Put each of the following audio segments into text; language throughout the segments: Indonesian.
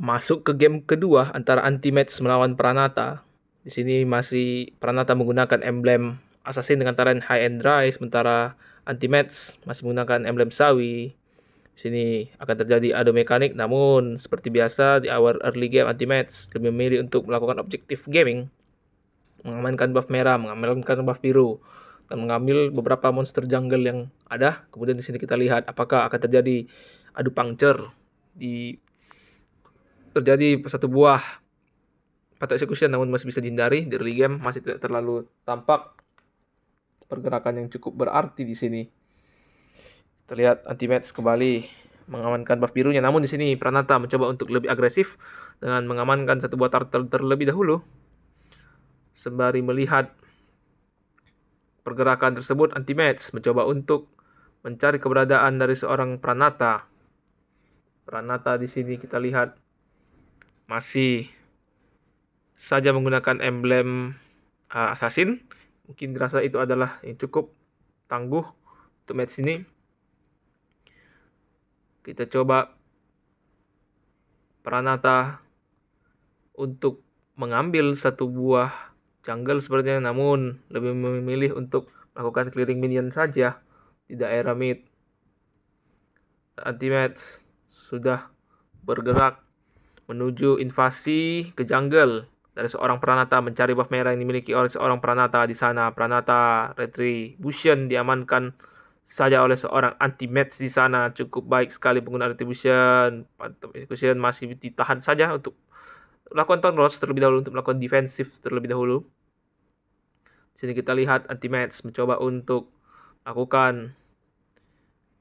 masuk ke game kedua antara Antimates melawan Pranata. Di sini masih Pranata menggunakan emblem Assassin dengan tarian High and Dry, sementara Antimates masih menggunakan emblem Sawi. Di sini akan terjadi adu mekanik, namun seperti biasa di awal early game Antimates lebih memilih untuk melakukan objektif gaming, mengamankan buff merah, mengamankan buff biru, dan mengambil beberapa monster jungle yang ada. Kemudian di sini kita lihat apakah akan terjadi adu puncture di terjadi satu buah patah execution namun masih bisa dihindari di early game masih tidak terlalu tampak pergerakan yang cukup berarti di sini. Terlihat match kembali mengamankan buff birunya namun di sini Pranata mencoba untuk lebih agresif dengan mengamankan satu buah turtle terlebih dahulu. Sembari melihat pergerakan tersebut match mencoba untuk mencari keberadaan dari seorang Pranata. Pranata di sini kita lihat masih saja menggunakan emblem uh, assassin mungkin dirasa itu adalah yang cukup tangguh untuk match ini kita coba Pranata untuk mengambil satu buah jungle sepertinya namun lebih memilih untuk melakukan clearing minion saja di daerah mid anti match sudah bergerak menuju invasi ke jungle dari seorang Pranata mencari buff merah yang dimiliki oleh seorang Pranata di sana. Pranata Retribution diamankan saja oleh seorang anti match di sana. Cukup baik sekali penggunaan Retribution. Phantom Execution masih ditahan saja untuk melakukan turn rush terlebih dahulu untuk melakukan defensif terlebih dahulu. Di sini kita lihat anti match mencoba untuk lakukan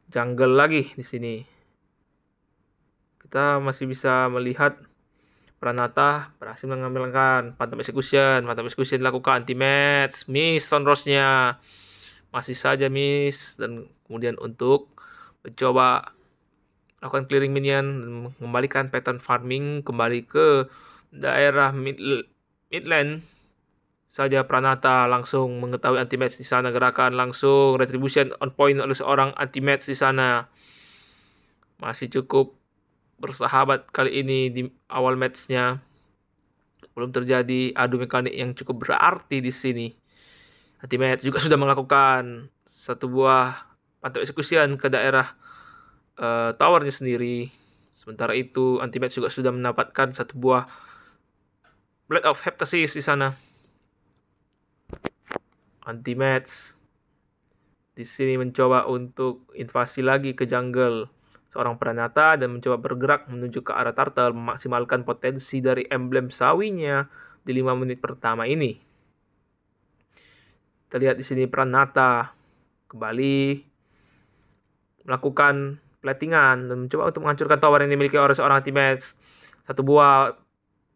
jungle lagi di sini kita masih bisa melihat Pranata berhasil mengambilkan pantam execution, pantam execution dilakukan anti match, miss rose nya masih saja miss dan kemudian untuk mencoba lakukan clearing minion dan mengembalikan pattern farming kembali ke daerah mid midland saja Pranata langsung mengetahui anti match di sana gerakan langsung retribution on point oleh seorang anti match di sana masih cukup bersahabat kali ini di awal matchnya belum terjadi adu mekanik yang cukup berarti di sini. Ultimate juga sudah melakukan satu buah pantau eksekusian ke daerah uh, towernya sendiri. Sementara itu, Ultimate juga sudah mendapatkan satu buah Blade of Heptasis di sana. Ultimate di sini mencoba untuk invasi lagi ke jungle seorang pranata dan mencoba bergerak menuju ke arah turtle memaksimalkan potensi dari emblem sawinya di 5 menit pertama ini. Terlihat di sini pranata kembali melakukan platingan dan mencoba untuk menghancurkan tower yang dimiliki oleh seorang teammates. Satu buah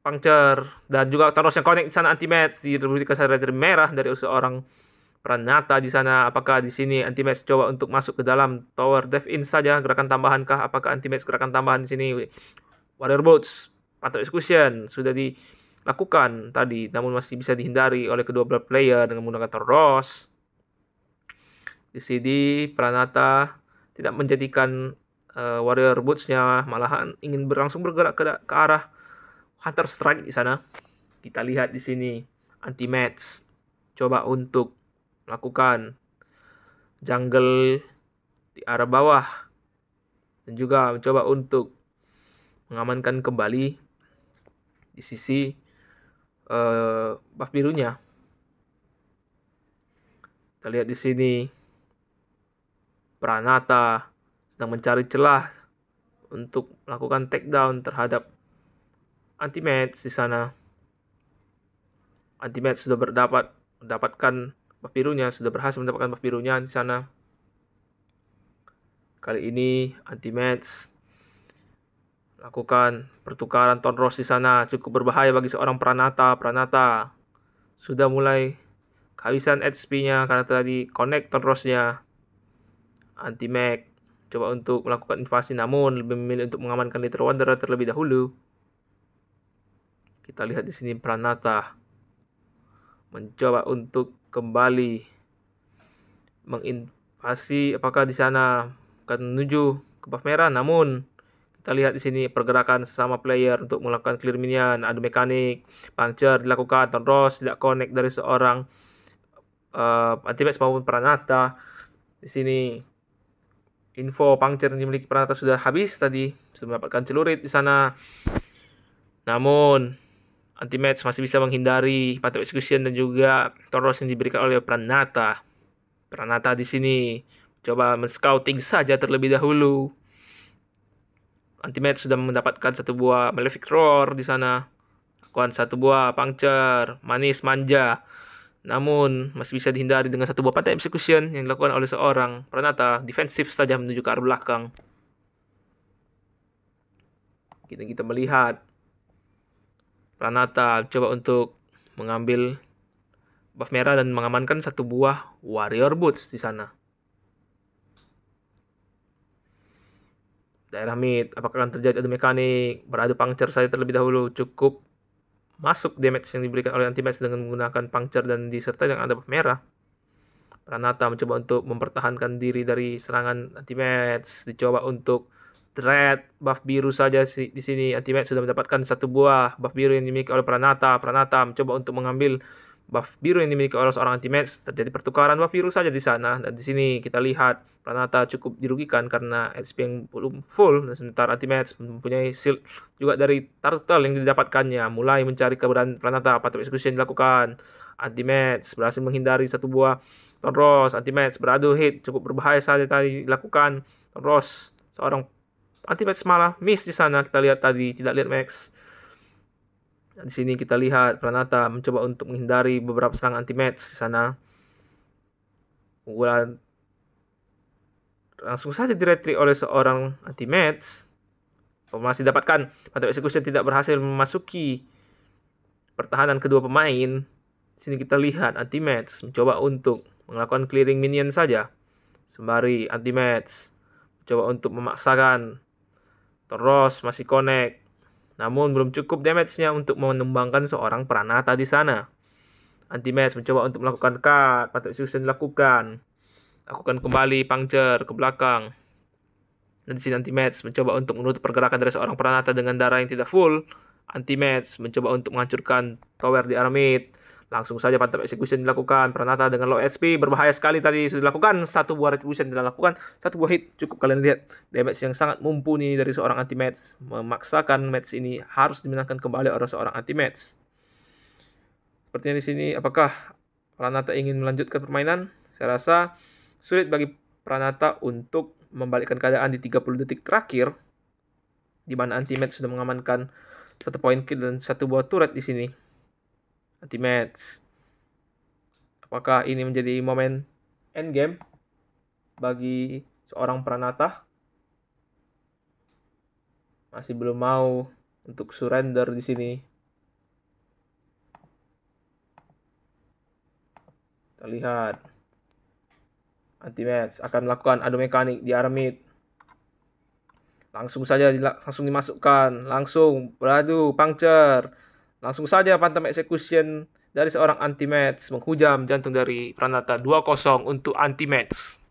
puncture dan juga Thanos yang connect di sana anti-match di dari merah dari seorang peran di sana. Apakah di sini Antimax coba untuk masuk ke dalam tower dev in saja gerakan tambahan kah? Apakah Antimax gerakan tambahan di sini? Warrior Boots, patut execution sudah dilakukan tadi namun masih bisa dihindari oleh kedua belah player dengan menggunakan Toros. Di sini Pranata tidak menjadikan uh, Warrior Boots-nya malahan ingin berlangsung bergerak ke, ke arah Hunter Strike di sana. Kita lihat di sini anti coba untuk lakukan jungle di arah bawah dan juga mencoba untuk mengamankan kembali di sisi uh, eh, buff birunya. Kita lihat di sini Pranata sedang mencari celah untuk melakukan takedown terhadap anti match di sana. Anti match sudah berdapat mendapatkan buff birunya, sudah berhasil mendapatkan buff birunya di sana. Kali ini anti-match lakukan pertukaran Tonros di sana cukup berbahaya bagi seorang Pranata. Pranata sudah mulai kehabisan HP-nya karena tadi connect Tonrosnya. anti mag coba untuk melakukan invasi namun lebih memilih untuk mengamankan Little Wanderer terlebih dahulu. Kita lihat di sini Pranata mencoba untuk kembali menginvasi apakah di sana akan menuju ke buff merah namun kita lihat di sini pergerakan sesama player untuk melakukan clear minion ada mekanik puncher dilakukan terus tidak connect dari seorang uh, eh, antimax maupun Pranata di sini info puncher yang dimiliki Pranata sudah habis tadi sudah mendapatkan celurit di sana namun anti match masih bisa menghindari patok execution dan juga Toros yang diberikan oleh Pranata. Pranata di sini coba men-scouting saja terlebih dahulu. Anti-Match sudah mendapatkan satu buah Malefic Roar di sana. Lakukan satu buah Puncture, Manis Manja. Namun, masih bisa dihindari dengan satu buah patok execution yang dilakukan oleh seorang Pranata. Defensif saja menuju ke arah belakang. Kita, kita melihat Ranata coba untuk mengambil buff merah dan mengamankan satu buah warrior boots di sana. Daerah mid, apakah akan terjadi adu mekanik? Beradu pangcer saya terlebih dahulu cukup masuk damage yang diberikan oleh anti-match dengan menggunakan pangcer dan disertai dengan ada buff merah. Pranata mencoba untuk mempertahankan diri dari serangan anti-match, dicoba untuk Red buff biru saja di sini Ultimate sudah mendapatkan satu buah buff biru yang dimiliki oleh Pranata. Pranata mencoba untuk mengambil buff biru yang dimiliki oleh seorang ultimate terjadi pertukaran buff biru saja di sana dan di sini kita lihat Pranata cukup dirugikan karena HP yang belum full dan sementara ultimate mempunyai shield juga dari turtle yang didapatkannya mulai mencari keberadaan Pranata patah eksekusi yang dilakukan ultimate berhasil menghindari satu buah Toros. ultimate beradu hit cukup berbahaya saja tadi dilakukan Toros seorang Antimax malah miss di sana. Kita lihat tadi, tidak lihat Max. Nah, di sini kita lihat Pranata mencoba untuk menghindari beberapa serangan anti di sana. Unggulan langsung saja diretri oleh seorang anti oh, Masih dapatkan, mantap eksekusi tidak berhasil memasuki pertahanan kedua pemain. Di sini kita lihat anti mencoba untuk melakukan clearing minion saja. Sembari anti-match mencoba untuk memaksakan Terus masih connect. Namun belum cukup damage-nya untuk mengembangkan seorang Pranata di sana. Anti-match mencoba untuk melakukan cut, patut Susan dilakukan. Lakukan kembali pangcer ke belakang. Dan di sini anti-match mencoba untuk menutup pergerakan dari seorang Pranata dengan darah yang tidak full. Anti-match mencoba untuk menghancurkan tower di Aramid Langsung saja pantap execution dilakukan. Pranata dengan low SP berbahaya sekali tadi sudah dilakukan. Satu buah retribution dilakukan. Satu buah hit cukup kalian lihat. Damage yang sangat mumpuni dari seorang anti match memaksakan match ini harus dimenangkan kembali oleh seorang anti match. Sepertinya di sini apakah Pranata ingin melanjutkan permainan? Saya rasa sulit bagi Pranata untuk membalikkan keadaan di 30 detik terakhir di mana anti match sudah mengamankan satu poin kill dan satu buah turret di sini anti Apakah ini menjadi momen end game bagi seorang Pranata? Masih belum mau untuk surrender di sini. Kita lihat. ultimate akan melakukan adu mekanik di Armit. Langsung saja langsung dimasukkan, langsung beradu puncture Langsung saja pantam execution dari seorang anti-match menghujam jantung dari Pranata 2-0 untuk anti-match.